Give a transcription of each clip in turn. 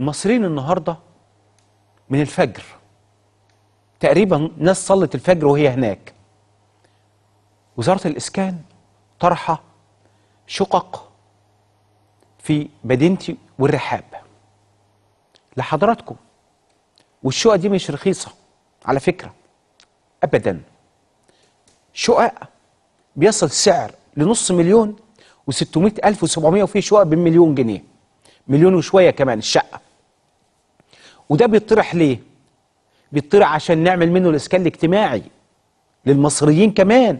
المصريين النهارده من الفجر تقريبا ناس صلت الفجر وهي هناك وزاره الاسكان طرحه شقق في مدينتي والرحاب لحضراتكم والشقق دي مش رخيصه على فكره ابدا شقق بيصل سعر لنص مليون و600 الف و700 وفي شقق بمليون جنيه مليون وشويه كمان الشقه وده بيطرح ليه؟ بيطرح عشان نعمل منه الإسكان الاجتماعي للمصريين كمان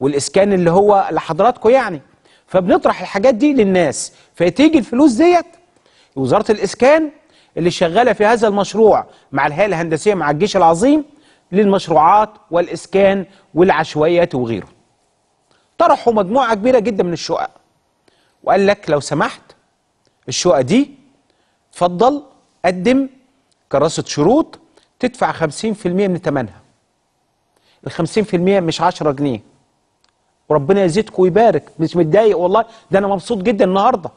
والإسكان اللي هو لحضراتكم يعني فبنطرح الحاجات دي للناس فتيجي الفلوس ديت وزارة الإسكان اللي شغالة في هذا المشروع مع الهيئة الهندسية مع الجيش العظيم للمشروعات والإسكان والعشوائيات وغيره طرحوا مجموعة كبيرة جدا من الشقق وقال لك لو سمحت الشقق دي اتفضل قدم كراسه شروط تدفع 50% من ثمنها ال 50% مش 10 جنيه وربنا يزيدكم ويبارك مش متضايق والله ده انا مبسوط جدا النهارده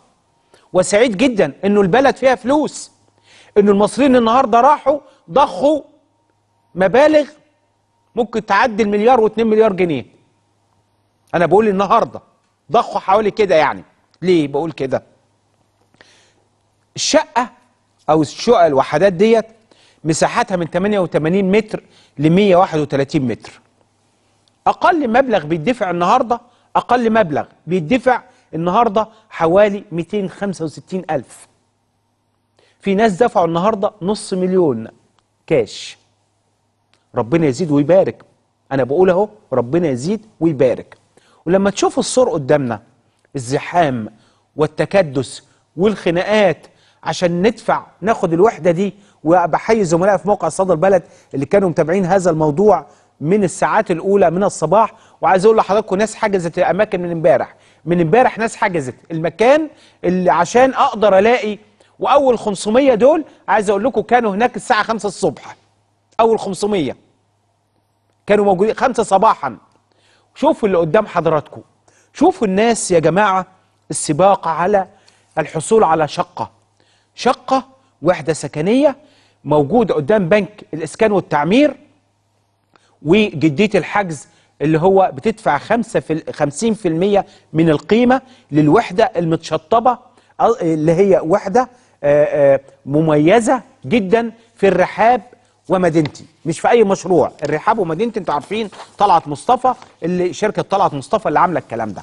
وسعيد جدا انه البلد فيها فلوس انه المصريين النهارده راحوا ضخوا مبالغ ممكن تعدي المليار و2 مليار جنيه انا بقول النهارده ضخوا حوالي كده يعني ليه بقول كده الشقه او الشقق الوحدات ديت مساحتها من 88 متر ل 131 متر اقل مبلغ بيدفع النهارده اقل مبلغ بيدفع النهارده حوالي 265 الف في ناس دفعوا النهارده نص مليون كاش ربنا يزيد ويبارك انا بقول اهو ربنا يزيد ويبارك ولما تشوف الصور قدامنا الزحام والتكدس والخناقات عشان ندفع ناخد الوحده دي وبحيي زملائي في موقع صدى البلد اللي كانوا متابعين هذا الموضوع من الساعات الاولى من الصباح وعايز اقول لحضراتكم ناس حجزت الاماكن من امبارح من امبارح ناس حجزت المكان اللي عشان اقدر الاقي واول 500 دول عايز اقول لكم كانوا هناك الساعه 5 الصبح اول 500 كانوا موجودين 5 صباحا شوفوا اللي قدام حضراتكم شوفوا الناس يا جماعه السباق على الحصول على شقه شقة وحدة سكنية موجودة قدام بنك الإسكان والتعمير وجدية الحجز اللي هو بتدفع المية من القيمة للوحدة المتشطبة اللي هي وحدة آه، آه، مميزة جدا في الرحاب ومدينتي مش في اي مشروع الرحاب ومدينتي انتوا عارفين طلعت مصطفى اللي شركه طلعت مصطفى اللي عامله الكلام ده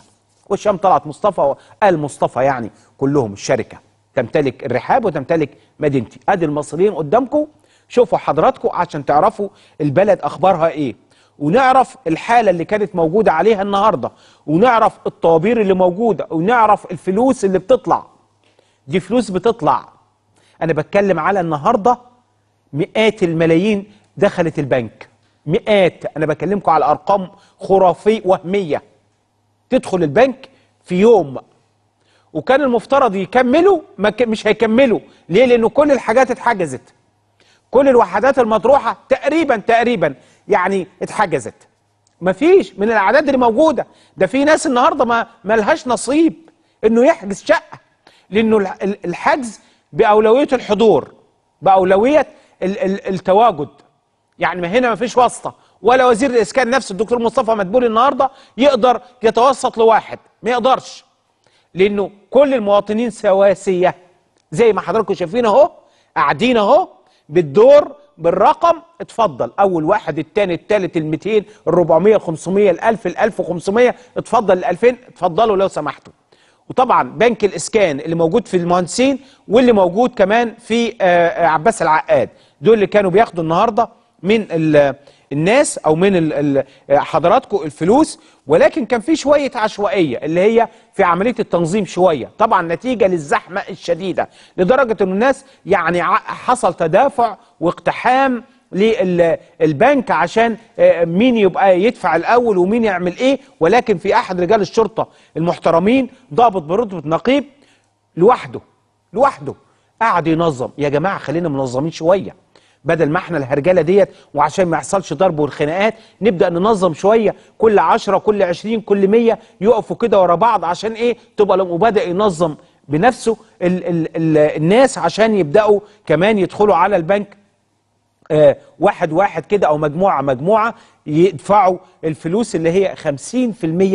وشام طلعت مصطفى وقال مصطفى يعني كلهم الشركه تمتلك الرحاب وتمتلك مدينتي ادي المصريين قدامكم شوفوا حضراتكم عشان تعرفوا البلد اخبارها ايه ونعرف الحاله اللي كانت موجوده عليها النهارده ونعرف الطوابير اللي موجوده ونعرف الفلوس اللي بتطلع دي فلوس بتطلع انا بتكلم على النهارده مئات الملايين دخلت البنك مئات انا بكلمكم على ارقام خرافيه وهميه تدخل البنك في يوم وكان المفترض يكملوا مش هيكملوا ليه لانه كل الحاجات اتحجزت كل الوحدات المطروحه تقريبا تقريبا يعني اتحجزت مفيش من الاعداد اللي موجوده ده في ناس النهارده ما ملهاش نصيب انه يحجز شقه لانه الحجز باولويه الحضور باولويه ال ال التواجد يعني ما هنا مفيش واسطه ولا وزير الاسكان نفسه الدكتور مصطفى مدبولي النهارده يقدر يتوسط لواحد ما يقدرش لانه كل المواطنين سواسيه زي ما حضراتكم شايفين اهو قاعدين اهو بالدور بالرقم اتفضل اول واحد الثاني الثالث ال 200 ال 400 ال 500 ال 1000 ال 1500 اتفضل ال 2000 اتفضلوا لو سمحتوا وطبعا بنك الاسكان اللي موجود في المهندسين واللي موجود كمان في آه، آه، عباس العقاد دول اللي كانوا بياخدوا النهارده من الناس او من حضراتكم الفلوس ولكن كان في شويه عشوائيه اللي هي في عمليه التنظيم شويه طبعا نتيجه للزحمه الشديده لدرجه ان الناس يعني حصل تدافع واقتحام للبنك عشان آه، مين يبقى يدفع الاول ومين يعمل ايه ولكن في احد رجال الشرطه المحترمين ضابط برتبه نقيب لوحده لوحده قعد ينظم يا جماعه خلينا منظمين شويه بدل ما احنا الهرجله ديت وعشان ما يحصلش ضرب والخناقات نبدا ننظم شويه كل 10 كل 20 كل 100 يقفوا كده ورا بعض عشان ايه تبقى لما بدا ينظم بنفسه الـ الـ الـ الناس عشان يبداوا كمان يدخلوا على البنك آه واحد واحد كده او مجموعه مجموعه يدفعوا الفلوس اللي هي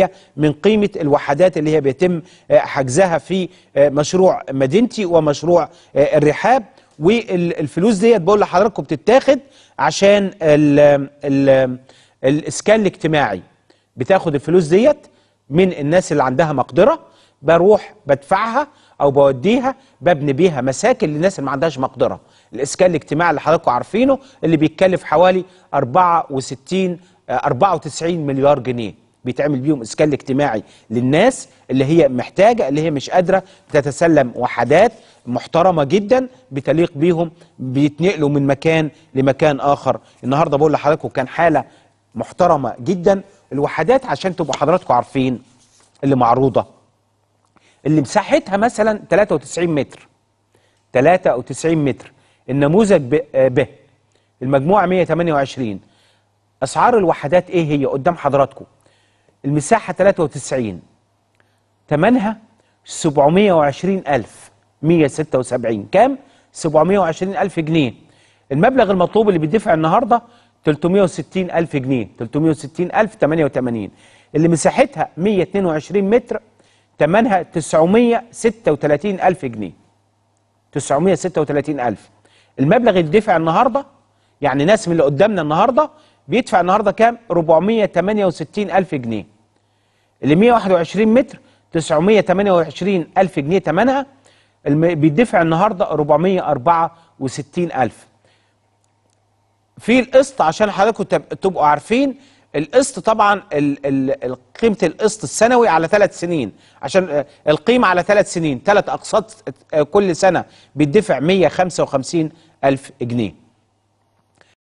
50% من قيمه الوحدات اللي هي بيتم آه حجزها في آه مشروع مدينتي ومشروع آه، الرحاب والفلوس ديت بقول لحضراتكم بتتاخد عشان ال ال الاسكان الاجتماعي بتاخد الفلوس ديت من الناس اللي عندها مقدره بروح بدفعها او بوديها ببني بيها مساكن للناس اللي ما عندهاش مقدره الاسكان الاجتماعي اللي حضراتكم عارفينه اللي بيتكلف حوالي 64 94 آه، مليار جنيه بيتعمل بيهم اسكان اجتماعي للناس اللي هي محتاجه اللي هي مش قادره تتسلم وحدات محترمه جدا بتليق بيهم بيتنقلوا من مكان لمكان اخر النهارده بقول لحضراتكم كان حاله محترمه جدا الوحدات عشان تبقوا حضراتكم عارفين اللي معروضه اللي مساحتها مثلا 93 متر 93 متر النموذج ب آه، المجموعه 128 اسعار الوحدات ايه هي قدام حضراتكم المساحه 93 تمنها 720 ألف 176 كام 720 ألف جنيه المبلغ المطلوب اللي بيدفع النهارده 360 ألف جنيه 360 ألف 88 اللي مساحتها 122 متر تمنها 936 ألف جنيه 936 ألف المبلغ اللي دفع النهارده يعني ناس من اللي قدامنا النهارده بيدفع النهارده كام 468 ألف جنيه اللي 121 متر 928 ألف جنيه تمنها بيدفع النهارده 464 ألف في القسط عشان حضراتكم تبقوا عارفين القسط طبعا قيمه القسط السنوي على ثلاث سنين عشان آه، القيمه على ثلاث سنين ثلاث اقساط آه، كل سنه بيدفع 155 الف جنيه